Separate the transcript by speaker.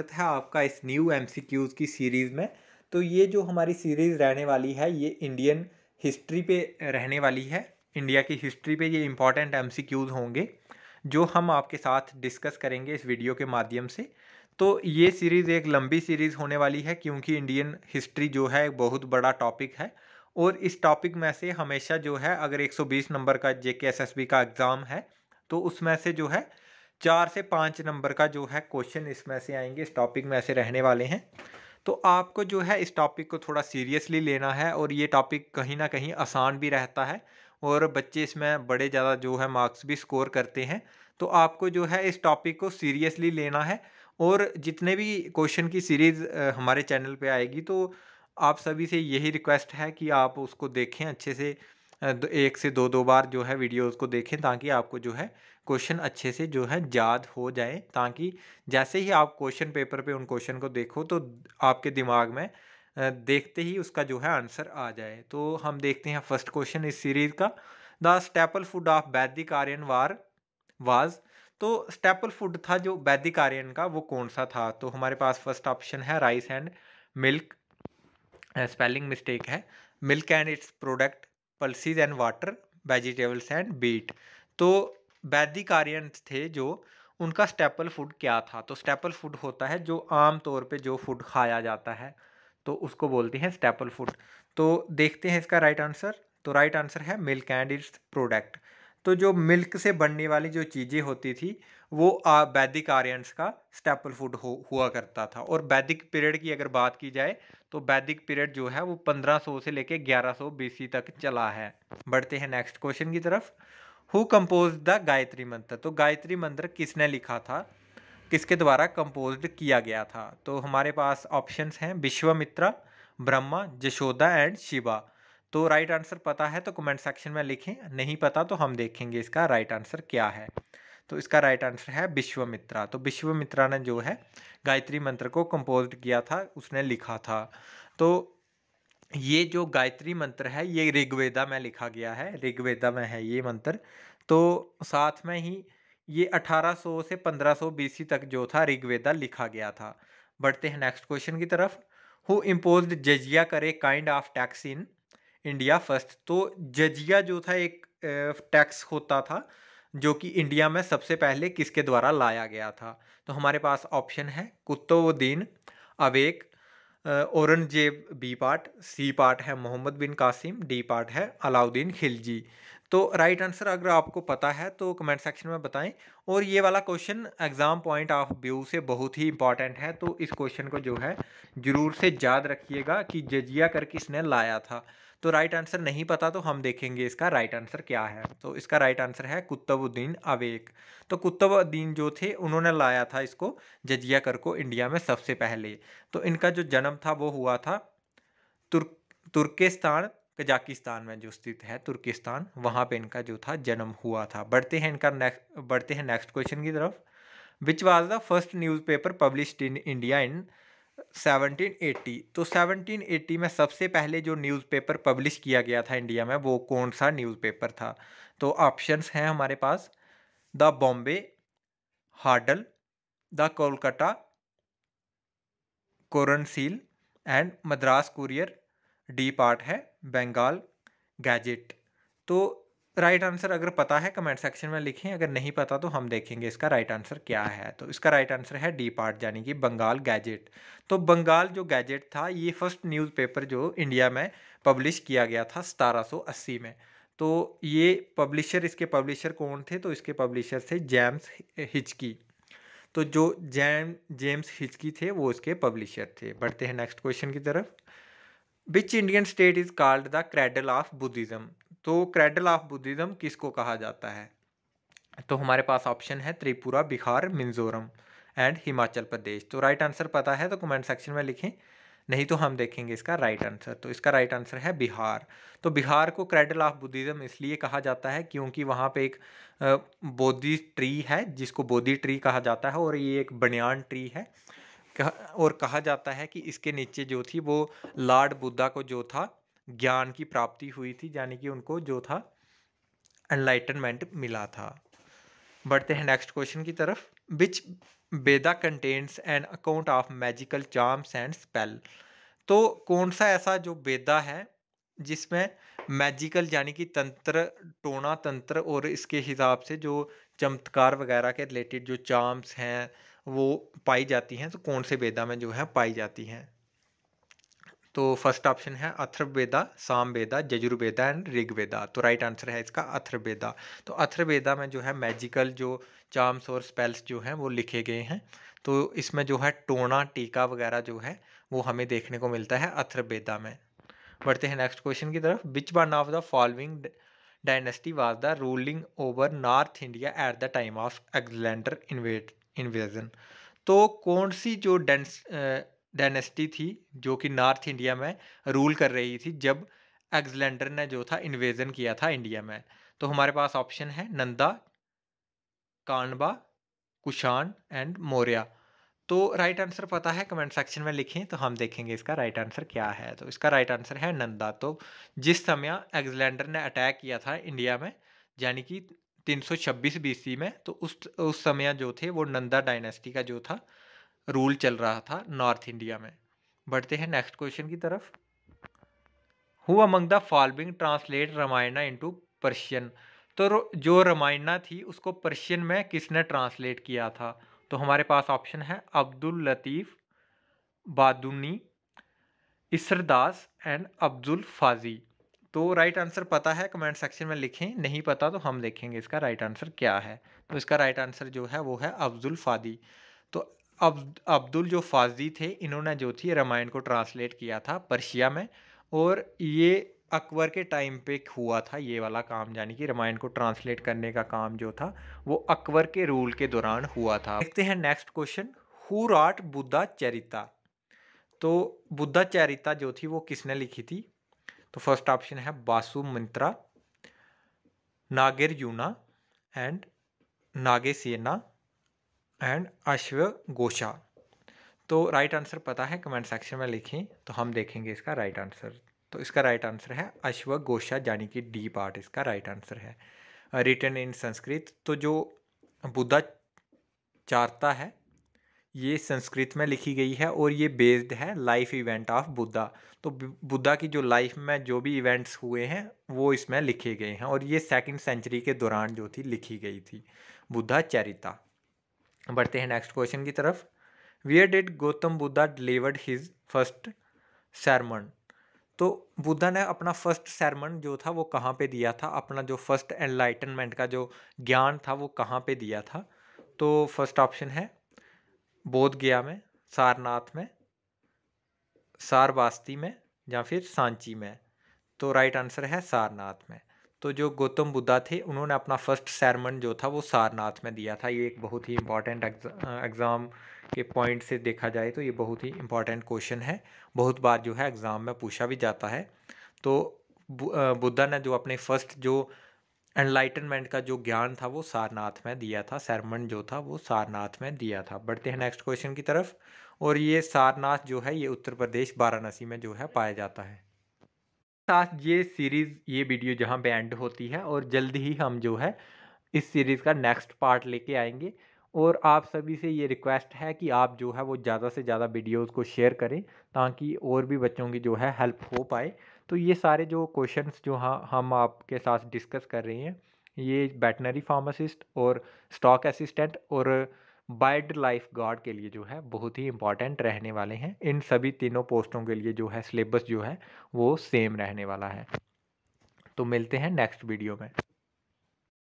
Speaker 1: स्वागत है आपका इस न्यू एम की सीरीज़ में तो ये जो हमारी सीरीज़ रहने वाली है ये इंडियन हिस्ट्री पे रहने वाली है इंडिया की हिस्ट्री पे ये इम्पॉर्टेंट एम होंगे जो हम आपके साथ डिस्कस करेंगे इस वीडियो के माध्यम से तो ये सीरीज़ एक लंबी सीरीज़ होने वाली है क्योंकि इंडियन हिस्ट्री जो है बहुत बड़ा टॉपिक है और इस टॉपिक में से हमेशा जो है अगर 120 नंबर का जे का एग्ज़ाम है तो उसमें से जो है चार से पाँच नंबर का जो है क्वेश्चन इसमें से आएंगे इस टॉपिक में ऐसे रहने वाले हैं तो आपको जो है इस टॉपिक को थोड़ा सीरियसली लेना है और ये टॉपिक कहीं ना कहीं आसान भी रहता है और बच्चे इसमें बड़े ज़्यादा जो है मार्क्स भी स्कोर करते हैं तो आपको जो है इस टॉपिक को सीरियसली लेना है और जितने भी क्वेश्चन की सीरीज़ हमारे चैनल पे आएगी तो आप सभी से यही रिक्वेस्ट है कि आप उसको देखें अच्छे से एक से दो दो बार जो है वीडियोस को देखें ताकि आपको जो है क्वेश्चन अच्छे से जो है याद हो जाए ताकि जैसे ही आप क्वेश्चन पेपर पे उन क्वेश्चन को देखो तो आपके दिमाग में देखते ही उसका जो है आंसर आ जाए तो हम देखते हैं फर्स्ट क्वेश्चन इस सीरीज़ का the staple food of Vedic Aryan were was तो स्टेपल फूड था जो वैदिक आर्यन का वो कौन सा था तो हमारे पास फर्स्ट ऑप्शन है rice and milk spelling mistake है milk and its product pulses and water vegetables and beet तो वैदिक आर्यन थे जो उनका स्टेपल फूड क्या था तो स्टेपल फूड होता है जो आम तौर पे जो फूड खाया जाता है तो उसको बोलते हैं स्टेपल फूड तो देखते हैं इसका राइट आंसर तो राइट आंसर है मिल्क एंड इट्स प्रोडक्ट तो जो मिल्क से बनने वाली जो चीज़ें होती थी वो वैदिक आर्यंस का स्टेपल फूड हो हुआ करता था और वैदिक पीरियड की अगर बात की जाए तो वैदिक पीरियड जो है वो 1500 से लेके 1100 बीसी तक चला है बढ़ते हैं नेक्स्ट क्वेश्चन की तरफ हु कंपोज द गायत्री मंत्र तो गायत्री मंत्र किसने लिखा था किसके द्वारा कंपोज किया गया था तो हमारे पास ऑप्शंस हैं विश्वमित्रा ब्रह्मा जशोदा एंड शिवा तो राइट आंसर पता है तो कमेंट सेक्शन में लिखें नहीं पता तो हम देखेंगे इसका राइट आंसर क्या है तो इसका राइट आंसर है विश्वमित्रा तो विश्वमित्रा ने जो है गायत्री मंत्र को कंपोज किया था उसने लिखा था तो ये जो गायत्री मंत्र है ये ऋग्वेदा में लिखा गया है ऋग्वेदा में है ये मंत्र तो साथ में ही ये 1800 से 1500 बीसी तक जो था ऋग्वेदा लिखा गया था बढ़ते हैं नेक्स्ट क्वेश्चन की तरफ हु इम्पोज जजिया करे kind of tax in India first तो जजिया जो था एक टैक्स होता था जो कि इंडिया में सबसे पहले किसके द्वारा लाया गया था तो हमारे पास ऑप्शन है Qutbuddin Aibak Aurangzeb B part C part है मोहम्मद बिन कासिम डी पार्ट है अलाउद्दीन खिलजी तो राइट आंसर अगर आपको पता है तो कमेंट सेक्शन में बताएं और ये वाला question exam point of view से बहुत ही इंपॉर्टेंट है तो इस क्वेश्चन को जो है ज़रूर से याद रखिएगा कि जजिया कर किसने लाया था तो राइट आंसर नहीं पता तो हम देखेंगे इसका राइट आंसर क्या है तो इसका राइट आंसर है कुतुबुद्दीन अवेक तो कुतुबुद्दीन जो थे उन्होंने लाया था इसको जजिया कर को इंडिया में सबसे पहले तो इनका जो जन्म था वो हुआ था तुर्क तुर्किस्तान कजाकिस्तान में जो स्थित है तुर्किस्तान वहाँ पे इनका जो था जन्म हुआ था बढ़ते हैं इनका नेक्स्ट बढ़ते हैं नेक्स्ट क्वेश्चन की तरफ which was the first newspaper published in India in 1780 तो 1780 में सबसे पहले जो न्यूज़पेपर पब्लिश किया गया था इंडिया में वो कौन सा न्यूज़पेपर था तो ऑप्शंस हैं हमारे पास the Bombay herald the Kolkata chronicle and Madras courier D part है बंगाल गैजेट तो राइट आंसर अगर पता है कमेंट सेक्शन में लिखें अगर नहीं पता तो हम देखेंगे इसका राइट आंसर क्या है तो इसका राइट आंसर है डी पार्ट यानी कि बंगाल गैजेट तो बंगाल जो गैजेट था ये फर्स्ट न्यूज़पेपर जो इंडिया में पब्लिश किया गया था अस्सी में तो ये पब्लिशर इसके पब्लिशर कौन थे तो इसके पब्लिशर थे जेम्स हिचकी तो जो जैम जेम्स हिचकी थे वो इसके पब्लिशर थे बढ़ते हैं नेक्स्ट क्वेश्चन की तरफ which Indian state is called the cradle of Buddhism तो क्रेडल ऑफ बुद्धिज़्म किसको कहा जाता है तो हमारे पास ऑप्शन है त्रिपुरा बिहार मिजोरम एंड हिमाचल प्रदेश तो राइट आंसर पता है तो कमेंट सेक्शन में लिखें नहीं तो हम देखेंगे इसका राइट आंसर तो इसका राइट आंसर है बिहार तो बिहार को क्रेडल ऑफ बुद्धिज़्म इसलिए कहा जाता है क्योंकि वहाँ पे एक बोधि ट्री है जिसको बोधि ट्री कहा जाता है और ये एक बनियान ट्री है और कहा जाता है कि इसके नीचे जो थी वो लॉर्ड बुद्धा को जो था ज्ञान की प्राप्ति हुई थी यानी कि उनको जो था एनलाइटनमेंट मिला था बढ़ते हैं नेक्स्ट क्वेश्चन की तरफ which Veda contains an account of magical charms and spell तो कौन सा ऐसा जो बेदा है जिसमें मैजिकल यानी कि तंत्र टोना तंत्र और इसके हिसाब से जो चमत्कार वगैरह के रिलेटेड जो चार्म्स हैं वो पाई जाती हैं तो कौन से वेदा में जो है पाई जाती हैं तो फर्स्ट ऑप्शन है अथर्वेदा सामवेदा जजुर्वेदा एंड ऋग्वेदा तो राइट आंसर है इसका अथर्वेदा तो अथर्वेदा में जो है मैजिकल जो चार्म्स और स्पेल्स जो हैं वो लिखे गए हैं तो इसमें जो है टोना टीका वगैरह जो है वो हमें देखने को मिलता है अथर्वेदा में बढ़ते हैं नेक्स्ट क्वेश्चन की तरफ which one of the following dynasty was the ruling over north India at the time of Alexander invasion तो कौन सी जो डेंस डायनेस्टी थी जो कि नॉर्थ इंडिया में रूल कर रही थी जब एग्जलैंडर ने जो था इन्वेजन किया था इंडिया में तो हमारे पास ऑप्शन है नंदा कानबा कुशान एंड मौर्या तो राइट आंसर पता है कमेंट सेक्शन में लिखें तो हम देखेंगे इसका राइट आंसर क्या है तो इसका राइट आंसर है नंदा तो जिस समय एग्जलैंडर ने अटैक किया था इंडिया में यानी कि 326 बीसी में तो उस उस समय जो थे वो नंदा डायनेस्टी का जो था रूल चल रहा था नॉर्थ इंडिया में बढ़ते हैं नेक्स्ट क्वेश्चन की तरफ who among the following translate Ramayana into Persian तो जो रामायणा थी उसको पर्शियन में किसने ट्रांसलेट किया था तो हमारे पास ऑप्शन है अब्दुल लतीफ़ बादुनी इसरदास एंड अब्दुल फाजी तो राइट आंसर पता है कमेंट सेक्शन में लिखें नहीं पता तो हम देखेंगे इसका राइट आंसर क्या है तो इसका राइट आंसर जो है वो है अब्दुल फादी अब अब्दुल जो फाजी थे इन्होंने जो थी रामायण को ट्रांसलेट किया था पर्शिया में और ये अकबर के टाइम पे हुआ था ये वाला काम यानी कि रामायण को ट्रांसलेट करने का काम जो था वो अकबर के रूल के दौरान हुआ था देखते हैं next question who wrote Buddha Charita तो बुद्धा चरिता जो थी वो किसने लिखी थी तो फर्स्ट ऑप्शन है बासु मंत्रा नागिर यूना एंड नागे सेना एंड अश्व गोशा तो राइट आंसर पता है कमेंट सेक्शन में लिखें तो हम देखेंगे इसका राइट आंसर तो इसका राइट आंसर है अश्व गोशा यानी कि डी पार्ट इसका राइट आंसर है रिटर्न uh, इन संस्कृत तो जो बुद्धा चारता है ये संस्कृत में लिखी गई है और ये बेस्ड है लाइफ इवेंट ऑफ बुद्धा तो बुद्धा की जो लाइफ में जो भी इवेंट्स हुए हैं वो इसमें लिखे गए हैं और ये सेकंड सेंचुरी के दौरान जो थी लिखी गई थी बुद्धा चरिता बढ़ते हैं नेक्स्ट क्वेश्चन की तरफ where did Gautam Buddha delivered his first sermon तो बुद्धा ने अपना फर्स्ट सैरमन जो था वो कहाँ पे दिया था अपना जो फर्स्ट एनलाइटनमेंट का जो ज्ञान था वो कहाँ पे दिया था तो फर्स्ट ऑप्शन है बोध गया में सारनाथ में सारवास्ती में या फिर सांची में तो राइट आंसर है सारनाथ में तो जो गौतम बुद्धा थे उन्होंने अपना फर्स्ट सैरमन जो था वो सारनाथ में दिया था ये एक बहुत ही इम्पॉर्टेंट एग्ज़ाम के पॉइंट से देखा जाए तो ये बहुत ही इम्पॉर्टेंट क्वेश्चन है बहुत बार जो है एग्ज़ाम में पूछा भी जाता है तो बुद्धा ने जो अपने फर्स्ट जो एनलाइटनमेंट का जो ज्ञान था वो सारनाथ में दिया था सैरमन जो था वो सारनाथ में दिया था बढ़ते हैं नेक्स्ट क्वेश्चन की तरफ और ये सारनाथ जो है ये उत्तर प्रदेश वाराणसी में जो है पाया जाता है साथ ये सीरीज़ ये वीडियो जहाँ पे एंड होती है और जल्द ही हम जो है इस सीरीज़ का नेक्स्ट पार्ट लेके आएंगे और आप सभी से ये रिक्वेस्ट है कि आप जो है वो ज़्यादा से ज़्यादा वीडियोस को शेयर करें ताकि और भी बच्चों की जो है हेल्प हो पाए तो ये सारे जो क्वेश्चंस जो हाँ हम आपके साथ डिस्कस कर रहे हैं ये वेटनरी फार्मासिस्ट और स्टॉक असिस्टेंट और वाइल्ड लाइफ गार्ड के लिए जो है बहुत ही इंपॉर्टेंट रहने वाले हैं इन सभी तीनों पोस्टों के लिए जो है सिलेबस जो है वो सेम रहने वाला है तो मिलते हैं नेक्स्ट वीडियो में